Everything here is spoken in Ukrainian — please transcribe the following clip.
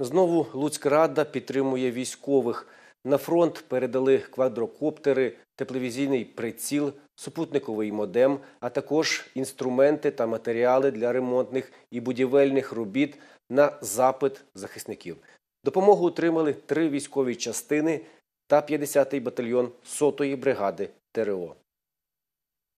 Знову Луцька рада підтримує військових. На фронт передали квадрокоптери, тепловізійний приціл, супутниковий модем, а також інструменти та матеріали для ремонтних і будівельних робіт на запит захисників. Допомогу отримали три військові частини та 50-й батальйон 100-ї бригади ТРО.